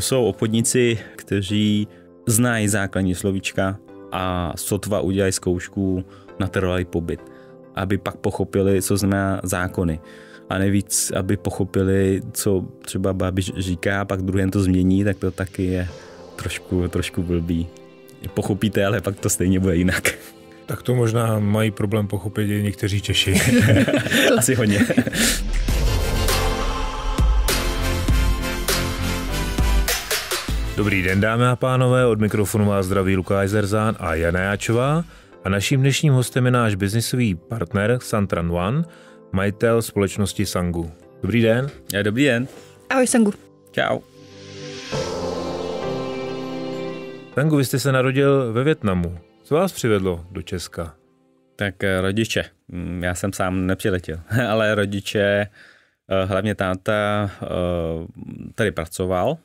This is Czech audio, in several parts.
Jsou obchodníci, kteří znají základní slovíčka a sotva udělají zkoušku na trvalý pobyt, aby pak pochopili, co znamená zákony. A nejvíc, aby pochopili, co třeba babiš říká, a pak druhý to změní, tak to taky je trošku, trošku blbý. Pochopíte, ale pak to stejně bude jinak. Tak to možná mají problém pochopit i někteří Češi. Asi hodně. Dobrý den dámy a pánové, od mikrofonu vás zdraví Lukáš Zerzán a Jana Jáčová a naším dnešním hostem je náš biznisový partner Santran One, majitel společnosti Sangu. Dobrý den. Dobrý den. Ahoj Sangu. Čau. Sangu, vy jste se narodil ve Větnamu. Co vás přivedlo do Česka? Tak eh, rodiče. Mm, já jsem sám nepřiletěl, ale rodiče, eh, hlavně táta, eh, tady pracoval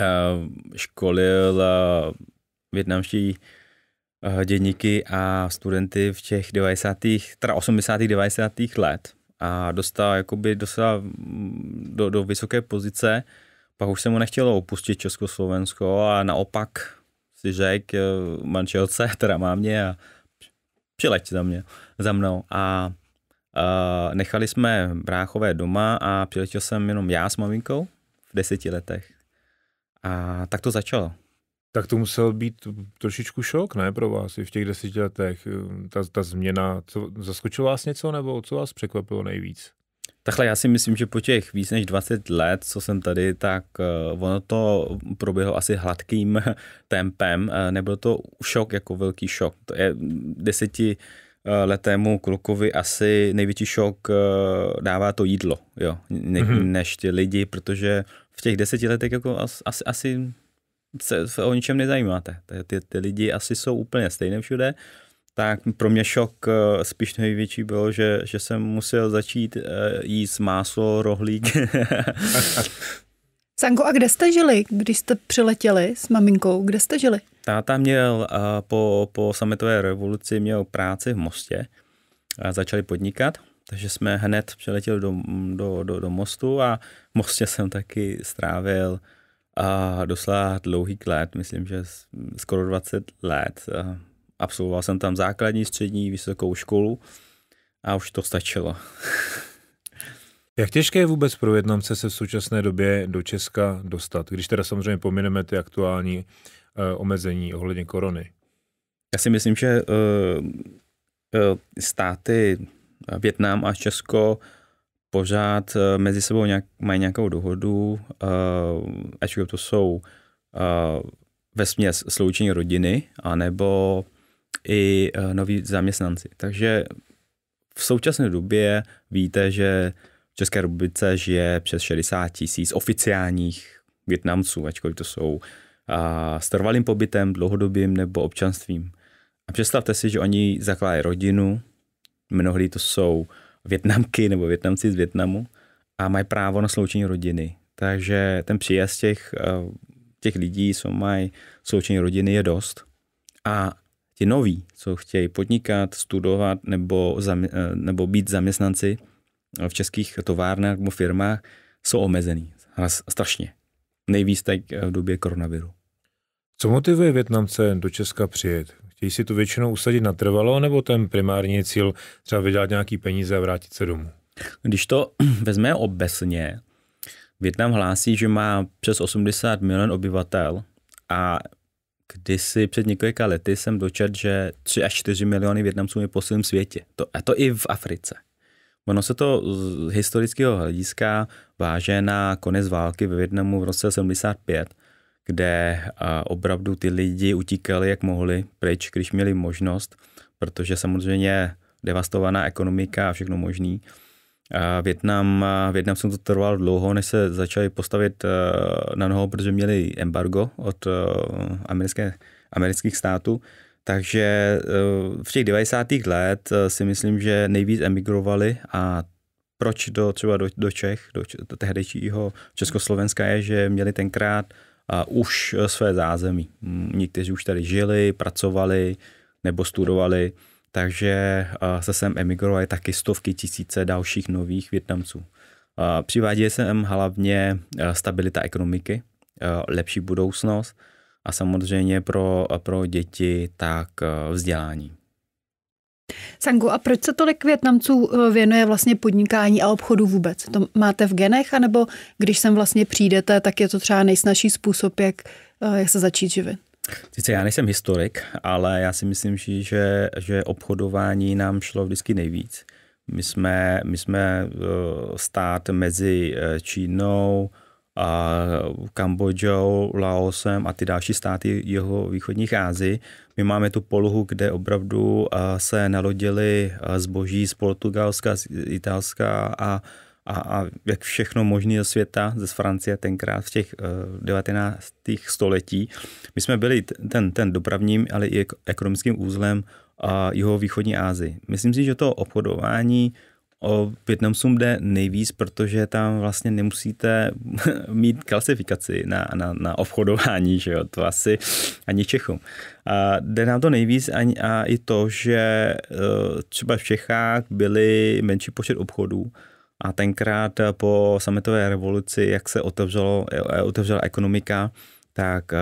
Eh, školil eh, větnamští eh, dědníky a studenty v těch 90. teda 80. 90. let a dostal jakoby dostal mm, do, do vysoké pozice, pak už se mu nechtělo opustit Československo a naopak si řekl manželce, teda má mě a přileď za, mě, za mnou a Uh, nechali jsme bráchové doma a přiletěl jsem jenom já s maminkou v deseti letech. A tak to začalo. Tak to musel být trošičku šok, ne, pro vás i v těch deseti letech, eh, ta, ta změna. Co, zaskočilo vás něco, nebo co vás překvapilo nejvíc? Takhle já si myslím, že po těch víc než 20 let, co jsem tady, tak eh, ono to proběhlo asi hladkým tempem. Eh, nebyl to šok jako velký šok. To je deseti letému klukovi asi největší šok dává to jídlo, jo, ne, mhm. než ty lidi, protože v těch deseti letech jako asi, asi se o ničem nezajímáte. Ty, ty lidi asi jsou úplně stejné všude, tak pro mě šok eh, spíš největší bylo, že, že jsem musel začít eh, jíst máslo, rohlík. Sanko, a kde jste žili, když jste přiletěli s maminkou? Kde jste žili? Táta měl eh, po, po sametové revoluci měl práci v Mostě. A začali podnikat takže jsme hned přeletěli do, do, do, do mostu a v mostě jsem taky strávil a dosla dlouhý let, myslím, že skoro 20 let. A absolvoval jsem tam základní, střední, vysokou školu a už to stačilo. Jak těžké je vůbec pro Větnamce se v současné době do Česka dostat, když teda samozřejmě pomineme ty aktuální e, omezení ohledně korony? Já si myslím, že e, e, státy Větnam a Česko pořád eh, mezi sebou nějak, mají nějakou dohodu, eh, už to jsou eh, ve směs sloučení rodiny, anebo i noví zaměstnanci. Takže v současné době víte, že v České republice žije přes 60 tisíc oficiálních Větnamců, ačkoliv to jsou a, s trvalým pobytem, dlouhodobým nebo občanstvím. A představte si, že oni zakládají rodinu, mnohdy to jsou Větnamky nebo Větnamci z Větnamu a mají právo na sloučení rodiny. Takže ten příjezd těch, eh, těch lidí, co mají sloučení rodiny, je dost. A ti noví, co chtějí podnikat, studovat nebo, eh, nebo být zaměstnanci v českých továrnách nebo firmách, jsou omezený. Strašně. Nejvíc tak eh, v době koronaviru. Co motivuje Větnamce do Česka přijet? Chtějí si tu většinou usadit natrvalo, nebo ten primární cíl třeba vydělat nějaký peníze a vrátit se domů? Když to vezme obecně, Větnam hlásí, že má přes 80 milion obyvatel a kdysi před několika lety jsem dočet, že 3 až 4 miliony Větnamců je po celém světě. To, a to i v Africe. Ono se to z historického hlediska váže na konec války ve Větnamu v roce 75 kde opravdu ty lidi utíkali, jak mohli, pryč, když měli možnost, protože samozřejmě devastovaná ekonomika a všechno možný. A Větnam, jsem to trvalo dlouho, než se začali postavit na noho, protože měli embargo od americké, amerických států. Takže e, v těch 90. let e, si myslím, že nejvíc emigrovali a proč do, třeba do, do Čech, do tehdejšího Československa je, že měli tenkrát uh, už eh, své zázemí. Mm, někteří už tady žili, pracovali nebo studovali, takže eh, se sem emigrovali taky stovky tisíce dalších nových Větnamců. Eh, přivádí se sem hlavně stabilita ekonomiky, lepší budoucnost a samozřejmě pro, pro děti tak vzdělání. Sangu, a proč se tolik Větnamců eh, věnuje vlastně podnikání a obchodu vůbec? To máte v genech, anebo když sem vlastně přijdete, tak je to třeba nejsnažší způsob, jak, eh, jak se začít živit? Sice já nejsem historik, ale já si myslím, že, že obchodování nám šlo vždycky nejvíc. My jsme, my jsme eh, stát mezi Čínou, a Kambodžou, Laosem a ty další státy jeho východních Ázii. My máme tu polohu, kde opravdu se nalodili zboží z Portugalska, z Italska a a, a jak všechno možné ze světa, ze Francie tenkrát v těch 19. E, století. My jsme byli ten, ten dopravním, ale i ekonomickým úzlem jeho východní Ázii. Myslím si, že to obchodování O Vietnamsům jde nejvíc, protože tam vlastně nemusíte mít klasifikaci na, na, na obchodování, že jo, to asi ani Čechům. A jde nám to nejvíc ani, a i to, že e, třeba v Čechách byly menší počet obchodů, a tenkrát po sametové revoluci, jak se otevřelo, e, otevřela ekonomika, tak e,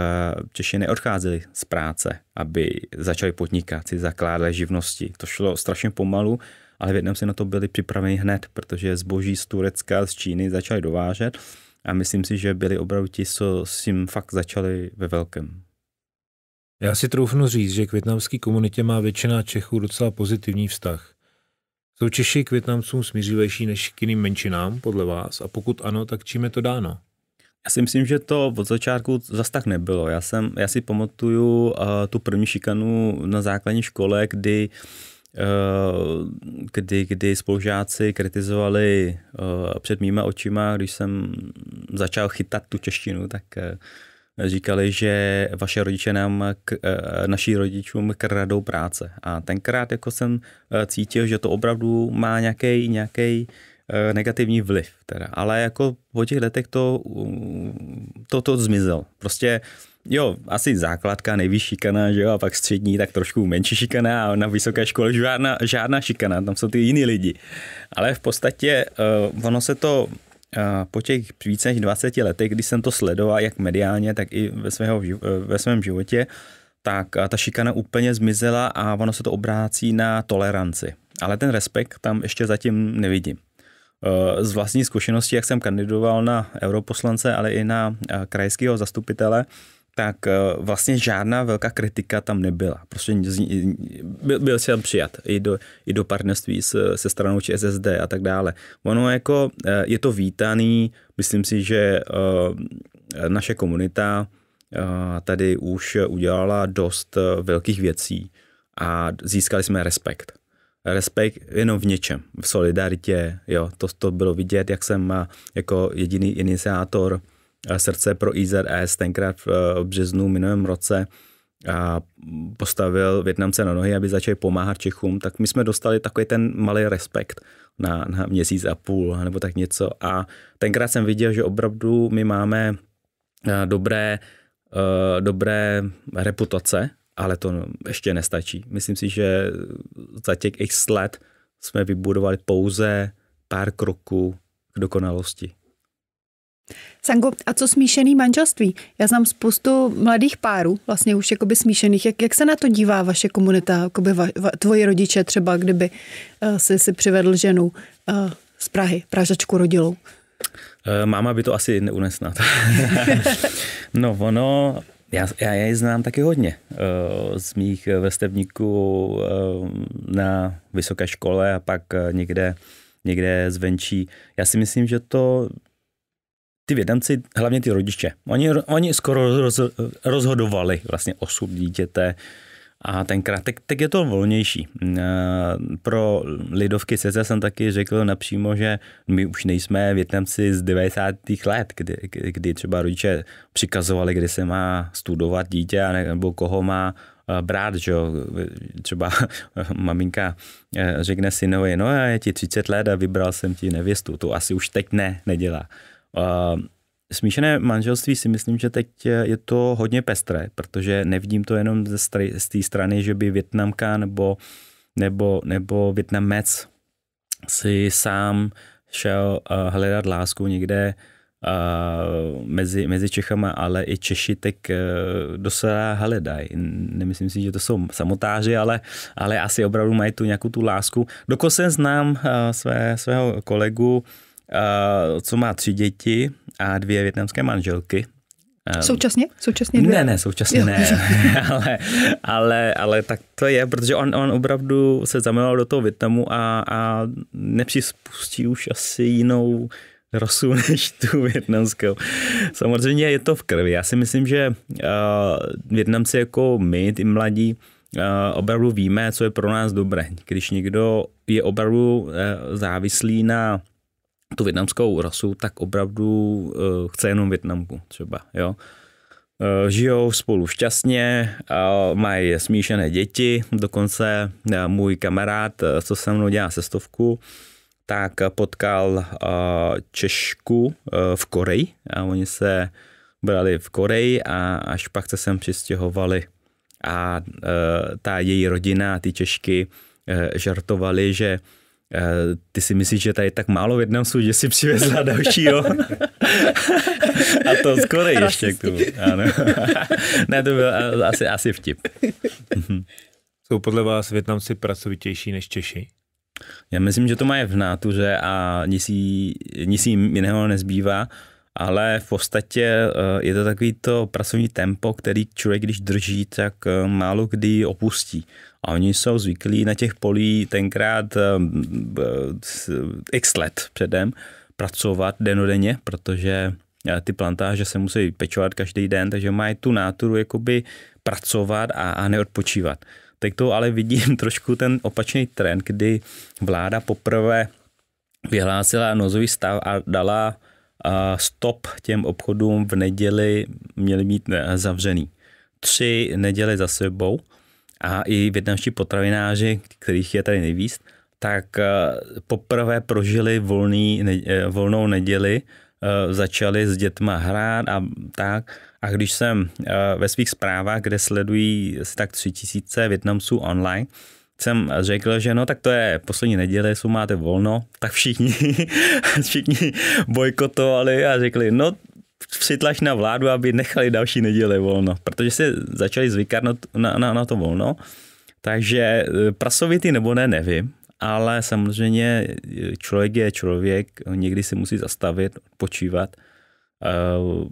Češi neodcházeli z práce, aby začali podnikat, si zakládali živnosti. To šlo strašně pomalu ale vietnamci na to byli připraveni hned, protože zboží z Turecka, z Číny začali dovážet a myslím si, že byli opravdu ti, co s tím fakt začali ve velkém. Já si troufnu říct, že k větnamské komunitě má většina Čechů docela pozitivní vztah. Jsou Češi k Větnamcům smířivější než k jiným menšinám, podle vás? A pokud ano, tak čím je to dáno? Já si myslím, že to od začátku zas tak nebylo. Já, jsem, já si pamatuju uh, tu první šikanu na základní škole, kdy uh, Eh, kdy, kdy spolužáci kritizovali eh, před mýma očima, když jsem začal chytat tu češtinu, tak eh, říkali, že vaše rodiče nám, k, naší rodičům kradou práce. A tenkrát jako jsem cítil, že to opravdu má nějaký nějaký negativní vliv. Teda. Ale jako po těch letech to, to, to zmizel. Prostě uh, jo, asi základka, nejvyšší šikana, že jo, a pak střední, tak trošku menší šikana a na vysoké škole žádná, žádná šikana, tam jsou ty jiní lidi. Ale v podstatě uh, ono se to uh, po těch více než 20 letech, když jsem to sledoval jak mediálně, tak i ve, svého, eh, ve svém životě, tak ta šikana úplně zmizela a ono se to obrácí na toleranci. Ale ten respekt tam ještě zatím nevidím. Z vlastní zkušenosti, jak jsem kandidoval na europoslance, ale i na krajského zastupitele, tak eh, vlastně žádná velká kritika tam nebyla. Prostě byl, byl jsem přijat i do, i do partnerství se, se stranou ČSSD a tak dále. Ono jako eh, je to vítaný, myslím si, že eh, naše komunita tady už udělala dost velkých věcí a získali jsme respekt. Respekt jenom v něčem, v solidaritě, jo, to, to bylo vidět, jak jsem jako jediný iniciátor Eh, srdce pro IZS tenkrát eh, v březnu minulém roce a postavil Větnamce na nohy, aby začali pomáhat Čechům, tak my jsme dostali takový ten malý respekt na, na měsíc a půl nebo tak něco. A tenkrát jsem viděl, že opravdu my máme eh, dobré, dobré reputace, ale to ještě nestačí. Myslím si, že za těch x let jsme vybudovali pouze pár kroků k dokonalosti. Sango, a co smíšený manželství? Já znám spoustu mladých párů, vlastně už jakoby smíšených. Jak, jak se na to dívá vaše komunita, jakoby va, va, tvoji rodiče třeba, kdyby uh, si, si přivedl ženu uh, z Prahy, pražačku rodilou? Eh, máma by to asi neunesla. no ono, já, já je znám taky hodně z mých vrstevníků na vysoké škole a pak někde, někde zvenčí. Já si myslím, že to ty vědanci, hlavně ty rodiče, oni, oni skoro roz, rozhodovali vlastně osud dítěte a tenkrát, tak, tak je to volnější. Eh, pro lidovky CZ jsem taky řekl napřímo, že my už nejsme větnamci z 90. let, kdy, kdy třeba rodiče přikazovali, kdy se má studovat dítě nebo koho má eh, brát, že třeba maminka eh, řekne synovi, no já je ti 30 let a vybral jsem ti nevěstu, to asi už teď ne, nedělá. Smíšené manželství si myslím, že teď je to hodně pestré, protože nevidím to jenom ze z té strany, že by Větnamka nebo, nebo, nebo Větnamec si sám šel uh, hledat lásku někde uh, mezi, mezi Čechama, ale i Češi tak uh, e, docela hledají. Nemyslím si, že to jsou samotáři, ale, ale asi opravdu mají tu nějakou tu lásku. Dokonce znám uh, své, svého kolegu co má tři děti a dvě větnamské manželky. Současně? Současně dvě? Ne, ne, současně jo. ne. ale, ale, ale tak to je, protože on, on opravdu se zamiloval do toho Větnamu a, a nepřispustí už asi jinou rosu než tu větnamskou. Samozřejmě je to v krvi. Já si myslím, že uh, Větnamci jako my, ty mladí, uh, opravdu víme, co je pro nás dobré. Když někdo je opravdu uh, závislý na tu větnamskou rasu, tak opravdu uh, chce jenom Větnamku třeba, jo. Uh, žijou spolu šťastně, uh, mají smíšené děti, dokonce uh, můj kamarád, uh, co se mnou dělá sestovku, tak potkal uh, Češku uh, v Koreji a oni se brali v Koreji a až pak se sem přistěhovali a uh, ta její rodina, ty Češky, uh, žartovali, že uh, Eh, ty si myslíš, že tady tak málo Větnamců, že si přivezla dalšího? a to skoro ještě k tomu. Ano. ne, to byl eh, asi, asi vtip. Jsou podle vás Větnamci pracovitější než Češi? Já myslím, že to mají v nátuře a nic, nic jiného nezbývá. Uh, ale v podstatě eh, je to takový to pracovní tempo, který člověk, když drží, tak eh, málo kdy opustí. A oni jsou zvyklí na těch polí tenkrát eh, x let předem pracovat denodenně, protože ty plantáže se musí pečovat každý den, takže mají tu náturu jakoby pracovat a, a neodpočívat. Teď to ale vidím trošku ten opačný trend, kdy vláda poprvé vyhlásila nozový stav a dala stop těm obchodům v neděli měli být eh, zavřený. Tři neděle za sebou a i větnamští potravináři, kterých je tady nejvíc, tak eh, poprvé prožili volný, eh, volnou neděli, začali s dětma hrát a tak. A když jsem ve svých zprávách, kde sledují asi tak tři tisíce Větnamců online, jsem řekl, že no tak to je poslední neděle, jsou máte volno, tak všichni, všichni bojkotovali a řekli, no přitlač na vládu, aby nechali další neděle volno, protože si začali zvykat na, na, na to volno. Takže eh, prasovitý nebo ne, nevím, ale samozřejmě eh, člověk je člověk, někdy si musí zastavit, odpočívat. Eh,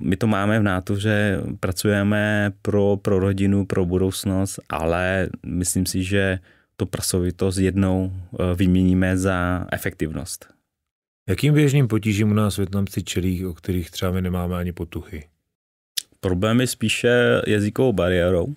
my to máme v nátuře, pracujeme pro, pro rodinu, pro budoucnost, ale myslím si, že tu prasovitost jednou eh, vyměníme za efektivnost. Jakým běžným potížím u nás větnamci čelí, o kterých třeba my nemáme ani potuchy? Problém je spíše jazykovou bariérou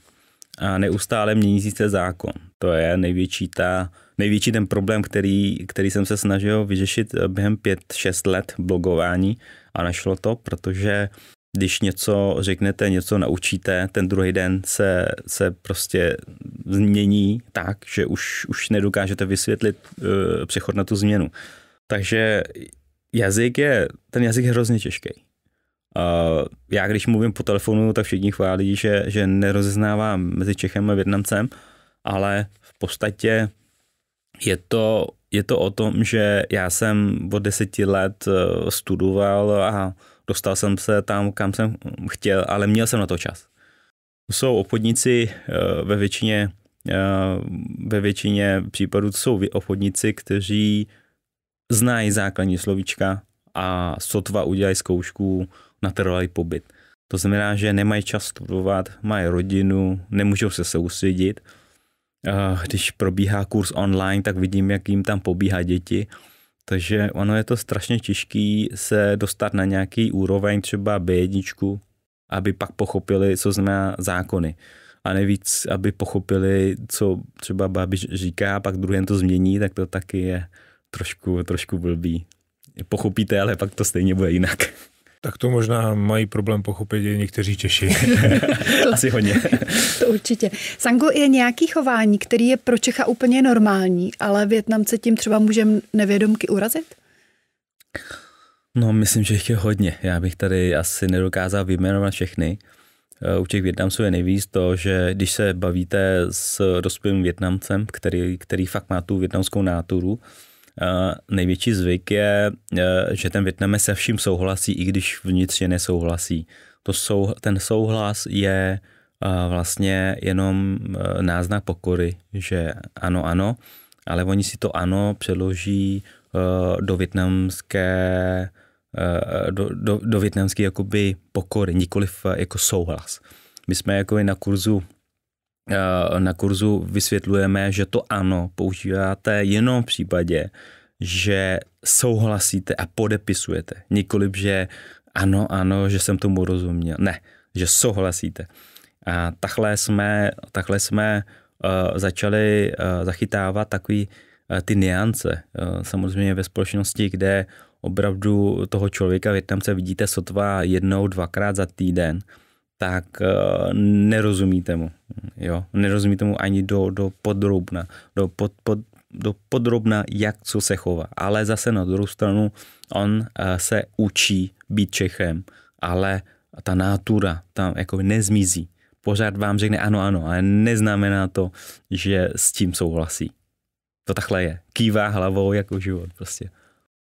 a neustále mění se zákon. To je největší, ta, největší ten problém, který, který jsem se snažil vyřešit eh, během 5-6 let blogování a našlo to, protože když něco řeknete, něco naučíte, ten druhý den se, se prostě změní tak, že už, už nedokážete vysvětlit uh, přechod na tu změnu. Takže jazyk je, ten jazyk je hrozně těžký. Uh, já když mluvím po telefonu, tak všichni chválí, že, že nerozeznávám mezi Čechem a Větnamcem, ale v podstatě je to je to o tom, že já jsem od deseti let eh, studoval a dostal jsem se tam, kam jsem chtěl, ale měl jsem na to čas. Jsou obchodníci eh, ve většině, eh, ve většině případů jsou obchodníci, kteří znají základní slovíčka a sotva udělají zkoušku na trvalý pobyt. To znamená, že nemají čas studovat, mají rodinu, nemůžou se soustředit Eh, když probíhá kurz online, tak vidím, jak jim tam pobíhá děti. Takže ono je to strašně těžké se dostat na nějaký úroveň, třeba B1, aby pak pochopili, co znamená zákony. A nejvíc, aby pochopili, co třeba Babiš říká, pak druhý to změní, tak to taky je trošku, trošku blbý. Pochopíte, ale pak to stejně bude jinak. Tak to možná mají problém pochopit i někteří Češi. to, Asi hodně. to určitě. Sangu je nějaký chování, který je pro Čecha úplně normální, ale Větnamce tím třeba můžeme nevědomky urazit? No, myslím, že je hodně. Já bych tady asi nedokázal vyjmenovat všechny. Eh, u těch Větnamců je nejvíc to, že když se bavíte s dospělým Větnamcem, který, který fakt má tu větnamskou náturu, Eh, největší zvyk je, eh, že ten Větnamec se vším souhlasí, i když vnitřně nesouhlasí. To sou, ten souhlas je eh, vlastně jenom náznak pokory, že ano, ano, ale oni si to ano přeloží do větnamské do, do, do větnamské jakoby pokory, nikoliv jako souhlas. My jsme jako na kurzu Eh, na kurzu vysvětlujeme, že to ano používáte jenom v případě, že souhlasíte a podepisujete. Nikoliv, že ano, ano, že jsem tomu rozuměl. Ne, že souhlasíte. A takhle jsme, takhle jsme uh, začali uh, zachytávat takový uh, ty niance. Uh, samozřejmě ve společnosti, kde opravdu toho člověka Větnamce vidíte sotva jednou, dvakrát za týden, tak uh, nerozumíte mu. Jo? Nerozumí tomu ani do, do podrobna, do, pod, pod, do podrobna, jak co se chová. Ale zase na druhou stranu, on eh, se učí být Čechem, ale ta nátura tam jako nezmizí. Pořád vám řekne ano, ano, ale neznamená to, že s tím souhlasí. To takhle je. Kývá hlavou jako život prostě.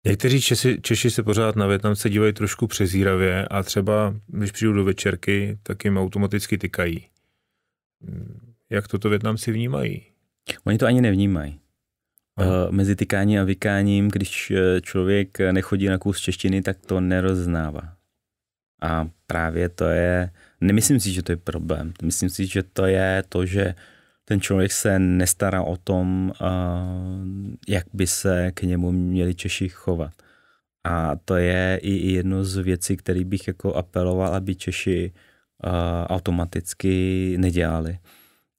Někteří Češi, Češi se pořád na Větnamce dívají trošku přezíravě a třeba, když přijdu do večerky, tak jim automaticky tykají jak toto Větnamci vnímají? Oni to ani nevnímají. Eh, mezi tykáním a vykáním, když eh, člověk nechodí na kus češtiny, tak to neroznává. A právě to je, nemyslím si, že to je problém. Myslím si, že to je to, že ten člověk se nestará o tom, eh, jak by se k němu měli Češi chovat. A to je i jedno z věcí, který bych jako apeloval, aby Češi Eh, automaticky nedělali.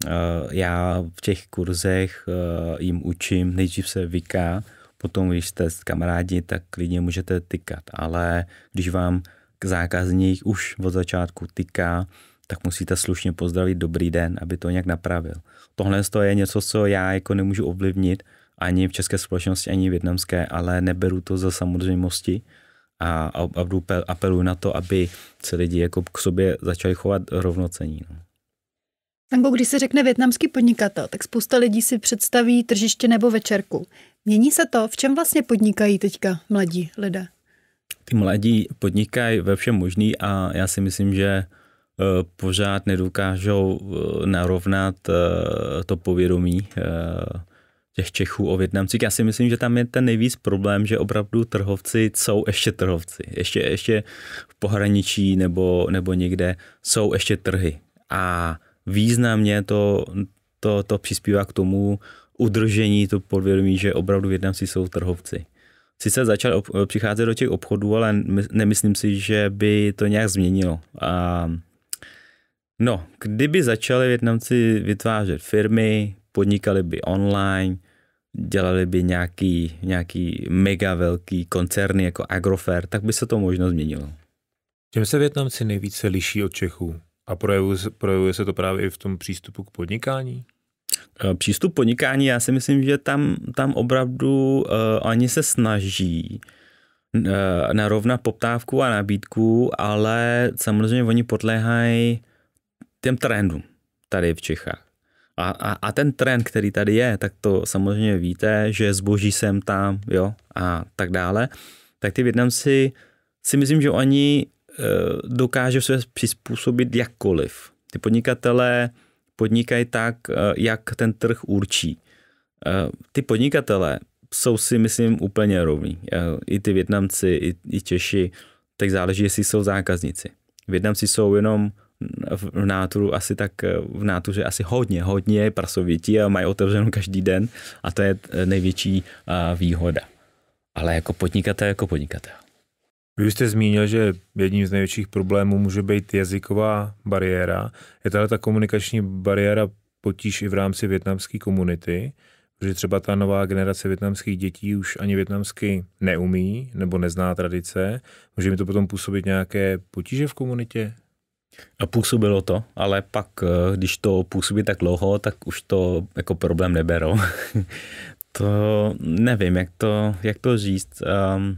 Eh, já v těch kurzech eh, jim učím, nejdřív se vyká, potom když jste s kamarádi, tak klidně můžete tykat, ale když vám zákazník už od začátku tyká, tak musíte slušně pozdravit dobrý den, aby to nějak napravil. Tohle je něco, co já jako nemůžu ovlivnit ani v české společnosti, ani v větnamské, ale neberu to za samozřejmosti, a, a opravdu apeluji na to, aby se lidi jako k sobě začali chovat rovnocení. No. Tango, když se řekne větnamský podnikatel, tak spousta lidí si představí tržiště nebo večerku. Mění se to? V čem vlastně podnikají teďka mladí lidé? Ty mladí podnikají ve všem možný a já si myslím, že eh, pořád nedokážou eh, narovnat eh, to povědomí těch Čechů o Větnamcích. Já si myslím, že tam je ten nejvíc problém, že opravdu trhovci jsou ještě trhovci. Ještě, ještě v pohraničí nebo, nebo někde jsou ještě trhy. A významně to, to, to přispívá k tomu udržení to podvědomí, že opravdu Větnamci jsou trhovci. Sice začal ob- přicházet do těch obchodů, ale nemyslím si, že by to nějak změnilo. A No, kdyby začali Větnamci vytvářet firmy, podnikali by online, dělali by nějaký, nějaký mega velký koncerny jako Agrofer, tak by se to možná změnilo. Čím se Větnamci nejvíce liší od Čechů? A projevuje, projevuje se to právě i v tom přístupu k podnikání? Eh, přístup podnikání, já si myslím, že tam, tam opravdu uh, eh, ani se snaží uh, eh, narovnat poptávku a nabídku, ale samozřejmě oni podléhají těm trendům tady v Čechách. A, a, a ten trend, který tady je, tak to samozřejmě víte, že zboží sem tam, jo, a tak dále, tak ty Větnamci si myslím, že oni e, dokážou se přizpůsobit jakkoliv. Ty podnikatelé podnikají tak, eh, jak ten trh určí. Eh, ty podnikatelé jsou si, myslím, úplně rovní. I ty Větnamci, i, i Češi, tak záleží, jestli jsou zákazníci. Větnamci jsou jenom v náturu asi tak, eh, v nátuře asi hodně, hodně prasovití a mají otevřeno každý den a to je eh, největší eh, výhoda. Ale jako podnikatel, jako podnikatel. Vy jste zmínil, že jedním z největších problémů může být jazyková bariéra. Je tahle ta komunikační bariéra potíž i v rámci větnamské komunity, protože třeba ta nová generace větnamských dětí už ani větnamsky neumí nebo nezná tradice. Může mi to potom působit nějaké potíže v komunitě? A působilo to, ale pak, eh, když to působí tak dlouho, tak už to jako problém neberou. to nevím, jak to, jak to říct. Um,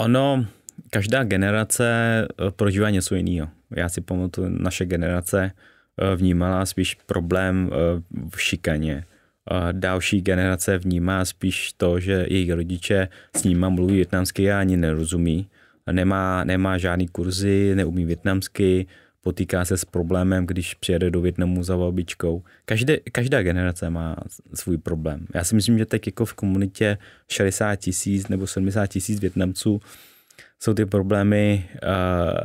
ono, každá generace eh, prožívá něco jiného. Já si pamatuju, naše generace eh, vnímala spíš problém v šikaně. Další generace vnímá spíš to, že jejich rodiče s nima mluví větnamsky a ani nerozumí nemá, nemá žádný kurzy, neumí větnamsky, potýká se s problémem, když přijede do Větnamu za babičkou. Každé, každá generace má svůj problém. Já si myslím, že tak jako v komunitě 60 tisíc nebo 70 tisíc Větnamců jsou ty problémy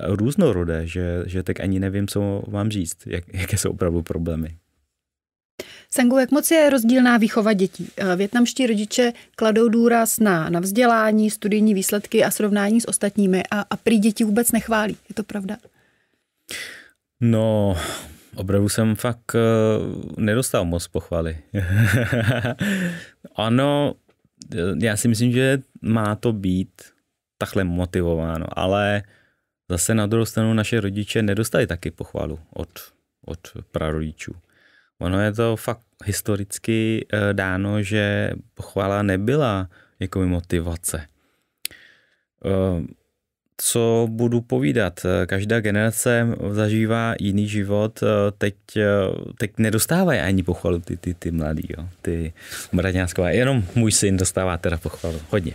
uh, různorodé, že, že tak ani nevím, co mám říct, jak, jaké jsou opravdu problémy. Sangu, jak moc je rozdílná výchova dětí? Eh, Větnamští rodiče kladou důraz na, na vzdělání, studijní výsledky a srovnání s ostatními a, a prý děti vůbec nechválí. Je to pravda? No, opravdu jsem fakt uh, nedostal moc pochvaly. ano, eh, já si myslím, že má to být takhle motivováno, ale zase na druhou stranu naše rodiče nedostali taky pochvalu od, od prarodičů. Ono je to fakt historicky eh, dáno, že pochvala nebyla jako motivace. Ehm, co budu povídat, každá generace zažívá jiný život, eh, teď, eh, teď nedostávají ani pochvalu ty, ty, ty mladý, jo. ty braňácková, jenom můj syn dostává teda pochvalu, hodně.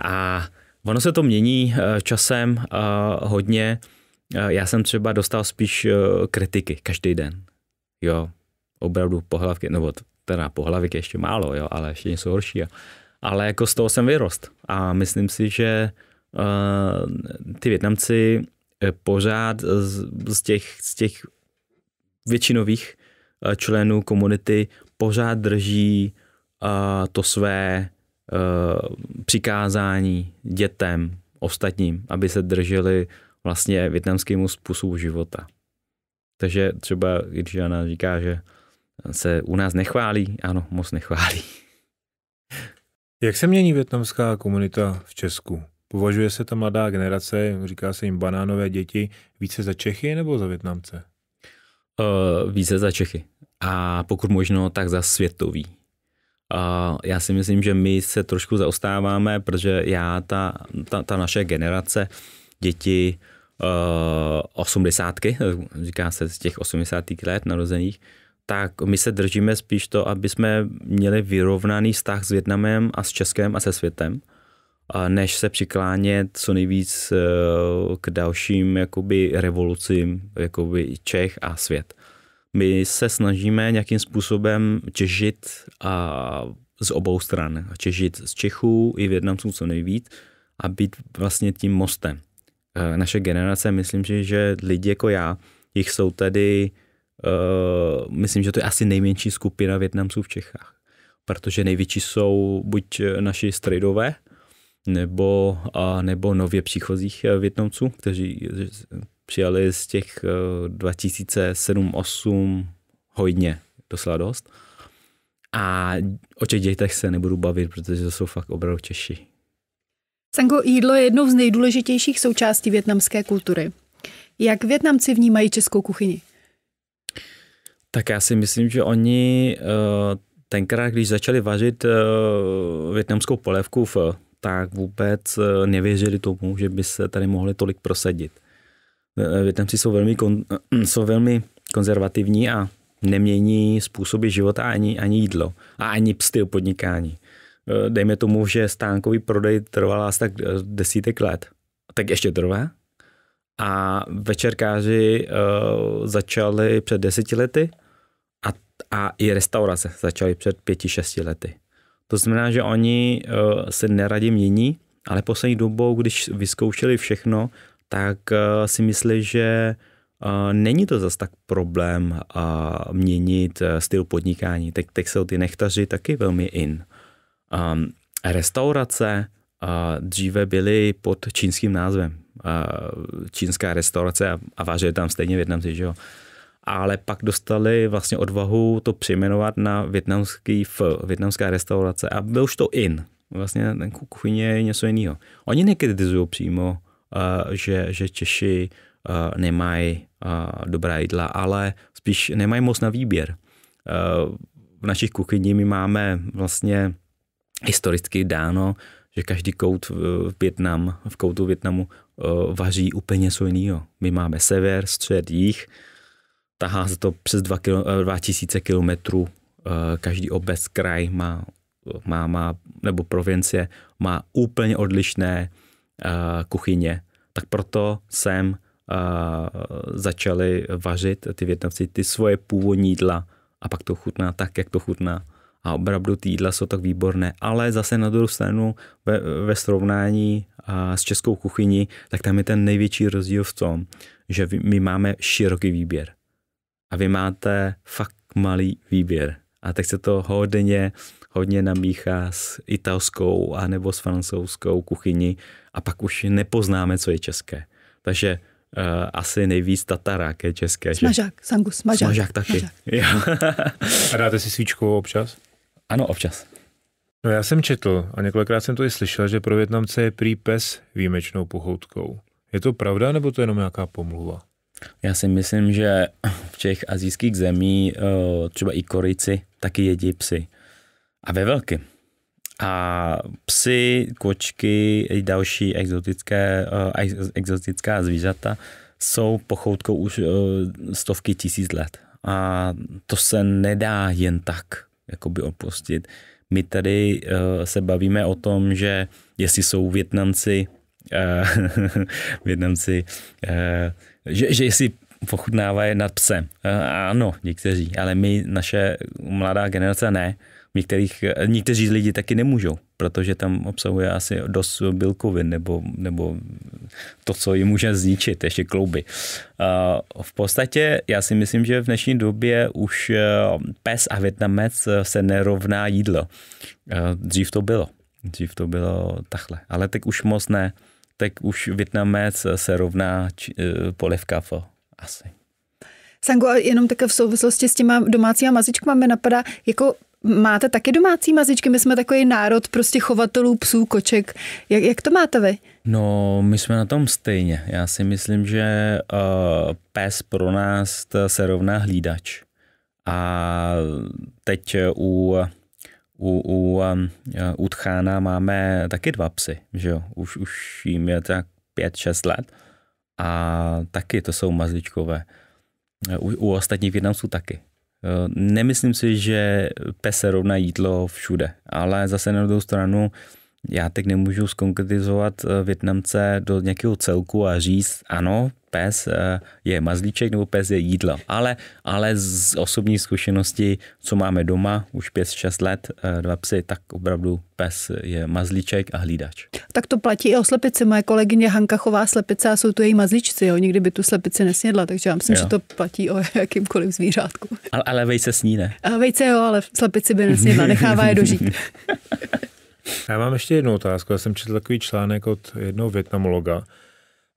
A ono se to mění časem hodně, já jsem třeba dostal spíš kritiky každý den, jo, opravdu pohlavky, nebo teda pohlavek ještě málo, jo, ale ještě něco horší, Ale jako z toho jsem vyrost a myslím si, že uh, ty Větnamci eh, pořád z, z, těch, z těch většinových eh, členů komunity pořád drží uh, to své uh, přikázání dětem, ostatním, aby se drželi vlastně větnamskému způsobu života. Takže třeba když Jana říká, že se u nás nechválí. Ano, moc nechválí. Jak se mění větnamská komunita v Česku? Považuje se ta mladá generace, říká se jim banánové děti, více za Čechy nebo za Větnamce? Uh, více za Čechy. A pokud možno, tak za světový. Uh, já si myslím, že my se trošku zaostáváme, protože já, ta, ta, ta naše generace, děti eh, osmdesátky, říká se z těch osmdesátých let narozených, uh, tak my se držíme spíš to, aby jsme měli vyrovnaný vztah s Větnamem a s Českem a se světem, než se přiklánět co nejvíc eh, k dalším jakoby revolucím jakoby Čech a svět. My se snažíme nějakým způsobem těžit a z obou stran. Těžit z Čechů i Větnamců co nejvíc a být vlastně tím mostem. Eh, naše generace, myslím si, že lidi jako já, jich jsou tady Eh, myslím, že to je asi nejmenší skupina Větnamců v Čechách, protože největší jsou buď naši strejdové, nebo, a nebo nově příchozích eh, Větnamců, kteří přijali z těch 2007-2008 eh, hodně, doslova dost. A o těch dětech se nebudu bavit, protože to jsou fakt obrov Češi. Sango, jídlo je jednou z nejdůležitějších součástí větnamské kultury. Jak Větnamci vnímají českou kuchyni? Tak já si myslím, že oni eh, tenkrát, když začali vařit eh, větnamskou polévku, v, eh, tak vůbec nevěřili tomu, že by se tady mohli tolik prosadit. Větnamci jsou velmi, kon, jsou velmi konzervativní a nemění způsoby života ani, ani jídlo a ani styl podnikání. Dejme tomu, že stánkový prodej trval asi tak desítek let. Tak ještě trvá. A večerkáři uh, začali před deseti lety a i restaurace začaly před pěti, šesti lety. To znamená, že oni eh, se neradě mění, ale poslední dobou, když vyzkoušeli všechno, tak eh, si myslí, že eh, není to zas tak problém měnit styl podnikání. Tak, teď jsou ty nechtaři taky velmi in. Ehm, restaurace dříve byly pod čínským názvem. Čínská restaurace a, a vážili tam stejně větnamci, že jo ale pak dostali vlastně odvahu to přejmenovat na větnamský F, větnamská restaurace a byl už to in. Vlastně ten kuchyně je něco jiného. Oni nekritizují přímo, eh, že, že Češi eh, nemají eh, dobrá jídla, ale spíš nemají moc na výběr. v našich kuchyni my máme vlastně historicky dáno, že každý kout v Větnam, v koutu Větnamu vaří úplně něco jiného. My máme sever, střed, jih, tahá se to přes 2 2000 eh, kilometrů, eh, každý obec, kraj má, má, má, nebo provincie má úplně odlišné eh, kuchyně. Tak proto jsem začali vařit ty větnamci ty svoje původní jídla a pak to chutná tak, jak to chutná. A opravdu ty jídla jsou tak výborné. Ale zase na druhou stranu ve, ve srovnání a, s českou kuchyní, tak tam je ten největší rozdíl v tom, že my máme široký výběr a vy máte fakt malý výběr. A tak se to hodně, hodně namíchá s italskou a nebo s francouzskou kuchyní a pak už nepoznáme, co je české. Takže uh, asi nejvíc tatarák je české. Smažák, že? sangu, smažák. Smažák taky. Smažák. a dáte si svíčku občas? Ano, občas. No já jsem četl a několikrát jsem to i slyšel, že pro Větnamce je prý pes výjimečnou pohoutkou. Je to pravda nebo to je jenom nějaká pomluva? Já si myslím, že v těch azijských zemí eh, třeba i Korejci taky jedí psy. A ve velky. A psy, kočky i další exotické, eh, exotická zvířata jsou pochoutkou už eh, stovky tisíc let. A to se nedá jen tak jakoby opustit. My tady se bavíme o tom, že jestli jsou Větnamci, Větnamci že, že si pochutnávají nad psem. Eh, ano, někteří, ale my, naše mladá generace ne. Některých, eh, někteří z lidí taky nemůžou, protože tam obsahuje asi dost bílkovin nebo, nebo to, co ji může zničit, ještě klouby. Eh, v podstatě já si myslím, že v dnešní době už pes a větnamec se nerovná jídlo. Dřív to bylo. Dřív to bylo takhle, ale teď už moc ne tak už Větnamec se rovná či, eh, polivka fo, asi. Sango, jenom také v souvislosti s těma domácíma mazičkama mi napadá, jako máte taky domácí mazičky? My jsme takový národ prostě chovatelů psů, koček. Jak, jak to máte vy? No, my jsme na tom stejně. Já si myslím, že uh, pes pro nás se rovná hlídač. A teď u u, u, um, u Tchána máme taky dva psy, že jo? Už, už jim je tak 5-6 let a taky to jsou mazličkové. U, u ostatních jsou taky. Nemyslím si, že pes se rovná jídlo všude, ale zase na druhou stranu já teď nemůžu skonkretizovat eh, Větnamce do nějakého celku a říct, ano, pes eh, je mazlíček nebo pes je jídlo. Ale, ale z osobní zkušenosti, co máme doma, už 5-6 let, eh, dva psy, tak opravdu pes je mazlíček a hlídač. Tak to platí i o slepici. Moje kolegyně Hanka chová slepice a jsou to její mazlíčci. Jo? Nikdy by tu slepici nesnědla, takže já myslím, jo. že to platí o jakýmkoliv zvířátku. Ale, ale vejce sníne. A vejce jo, ale slepici by nesnědla, nechává je dožít. Já mám ještě jednu otázku. Já jsem četl takový článek od jednoho větnamologa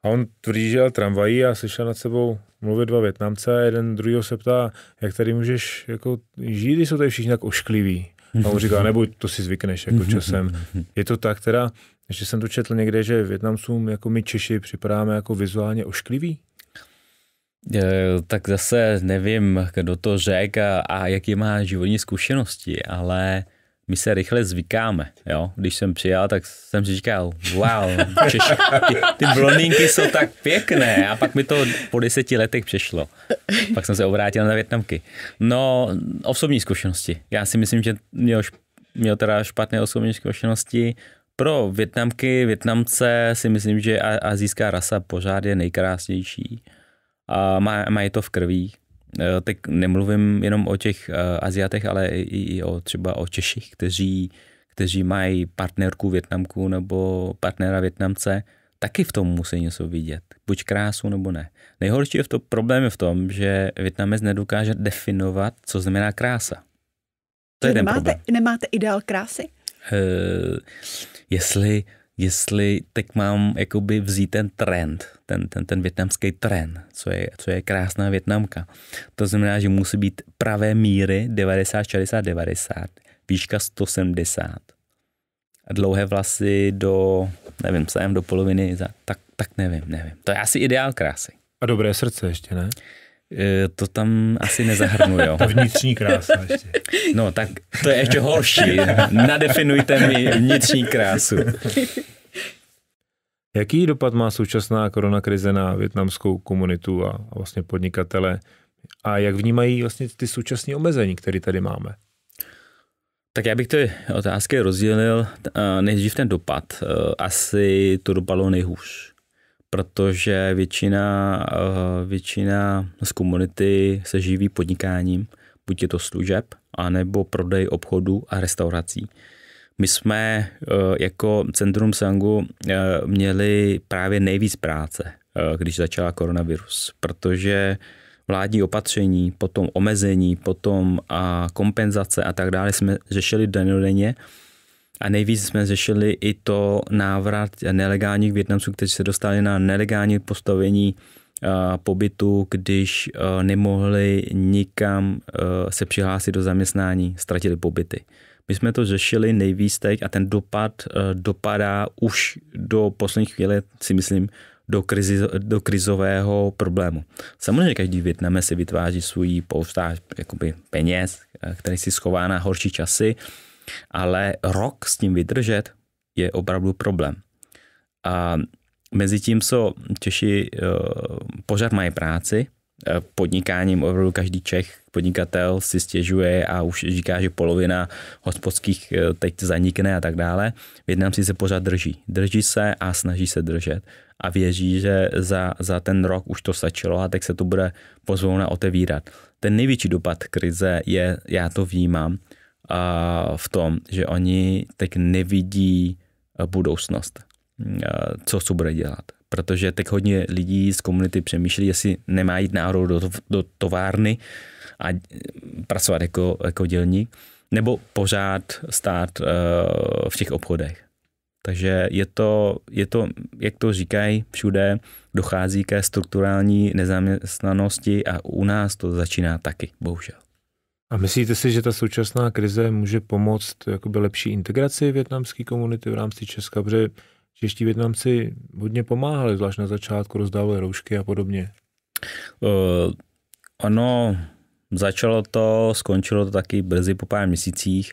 a on tvrdí, že jel tramvají a slyšel nad sebou mluvit dva větnamce a jeden druhý se ptá, jak tady můžeš jako žít, jsou tady všichni tak oškliví. A on říká, nebo to si zvykneš jako časem. Je to tak teda, že jsem to četl někde, že Větnamcům jako my Češi připadáme jako vizuálně oškliví? Tak zase nevím, kdo to řekl a, a jaký má životní zkušenosti, ale my se rychle zvykáme, jo. Když jsem přijel, tak jsem si říkal, wow, Češi, ty, ty blondýnky jsou tak pěkné. A pak mi to po deseti letech přešlo. Pak jsem se obrátil na Větnamky. No, osobní zkušenosti. Já si myslím, že měl, měl teda špatné osobní zkušenosti. Pro Větnamky, Větnamce si myslím, že azijská rasa pořád je nejkrásnější. A má, mají to v krví, Eh, tak nemluvím jenom o těch eh, Aziatech, ale i, o třeba o Češích, kteří, kteří mají partnerku Větnamku nebo partnera Větnamce, taky v tom musí něco vidět. Buď krásu nebo ne. Nejhorší je v to, problém je v tom, že Větnamec nedokáže definovat, co znamená krása. To je nemáte, problém. nemáte ideál krásy? Uh, jestli jestli teď mám jakoby vzít ten trend, ten, ten, ten větnamský trend, co je, co je krásná větnamka. To znamená, že musí být pravé míry 90, 60, 90, výška 170. A dlouhé vlasy do, nevím, sem do poloviny, tak, tak nevím, nevím. To je asi ideál krásy. A dobré srdce ještě, ne? Eh, to tam asi nezahrnu, jo. Ta vnitřní krása ještě. No, tak to je ještě horší. Nadefinujte mi vnitřní krásu. Jaký dopad má současná koronakrize na větnamskou komunitu a, a vlastně podnikatele? A jak vnímají vlastně ty současné omezení, které tady máme? Tak já bych ty otázky rozdělil eh, nejdřív ten dopad. Eh, asi to dopadlo nejhůř protože většina, eh, většina z komunity se živí podnikáním, buď je to služeb, anebo prodej obchodů a restaurací. My jsme eh, jako Centrum Sangu eh, měli právě nejvíc práce, když začala koronavirus, protože vládní opatření, potom omezení, potom a kompenzace a tak dále jsme řešili denodenně. denně a nejvíc jsme řešili i to návrat nelegálních Větnamců, kteří se dostali na nelegální postavení eh, pobytu, když eh, nemohli nikam eh, se přihlásit do zaměstnání, ztratili pobyty. My jsme to řešili nejvíc teď a ten dopad dopadá už do poslední chvíle, si myslím, do, krizi, do krizového problému. Samozřejmě každý Větname si vytváří svůj poustář jakoby peněz, který si schová na horší časy, ale rok s tím vydržet je opravdu problém. A mezi tím, co Češi eh, pořád mají práci, eh, podnikáním opravdu každý Čech podnikatel si stěžuje a už říká, že polovina hospodských eh, teď zanikne a tak dále. si se pořád drží. Drží se a snaží se držet a věří, že za, za ten rok už to stačilo a tak se to bude pozvolna otevírat. Ten největší dopad krize je, já to vnímám, a v tom, že oni teď nevidí eh, budoucnost, mm, co se bude dělat. Protože teď hodně lidí z komunity přemýšlí, jestli nemá jít náhodou do, do továrny a eh, pracovat jako, jako dělník, nebo pořád stát eh, v těch obchodech. Takže je to, je to, jak to říkají všude, dochází ke strukturální nezaměstnanosti a u nás to začíná taky, bohužel. A myslíte si, že ta současná krize může pomoct jakoby lepší integraci větnamské komunity v rámci Česka? Protože čeští Větnamci hodně pomáhali, zvlášť na začátku rozdávali roušky a podobně. Uh, eh, ano, začalo to, skončilo to taky brzy po pár měsících.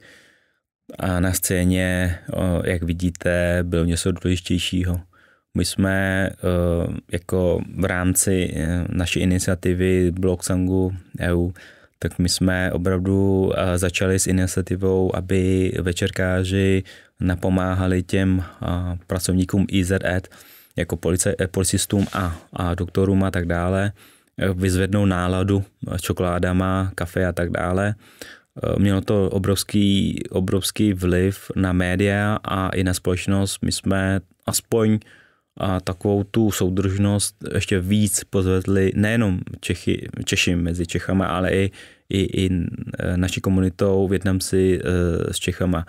A na scéně, uh, jak vidíte, bylo něco důležitějšího. My jsme uh, jako v rámci naší iniciativy Sangu EU tak my jsme opravdu eh, začali s iniciativou, aby večerkáři napomáhali těm eh, pracovníkům IZED, jako eh, policistům a, a doktorům a tak dále, vyzvednou náladu čokoládama, kafe a tak dále. Mělo to obrovský, obrovský vliv na média a i na společnost. My jsme aspoň uh, a takovou tu soudržnost ještě víc pozvedli nejenom Čechy, Češi mezi Čechama, ale i, i, i e, naší komunitou Větnamci e, s Čechama.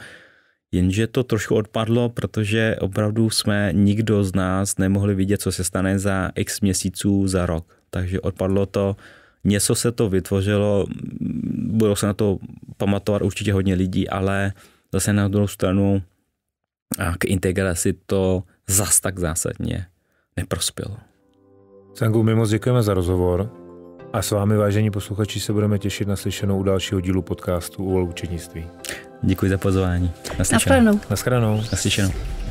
Jenže to trošku odpadlo, protože opravdu jsme nikdo z nás nemohli vidět, co se stane za x měsíců, za rok. Takže odpadlo to, něco se to vytvořilo, budou se na to pamatovat určitě hodně lidí, ale zase na druhou stranu a k integraci to zas tak zásadně neprospělo. Sangu, my moc děkujeme za rozhovor a s vámi, vážení posluchači, se budeme těšit na slyšenou u dalšího dílu podcastu o účetnictví. Děkuji za pozvání. Na Naschledanou. Naschledanou. Naslyšenou.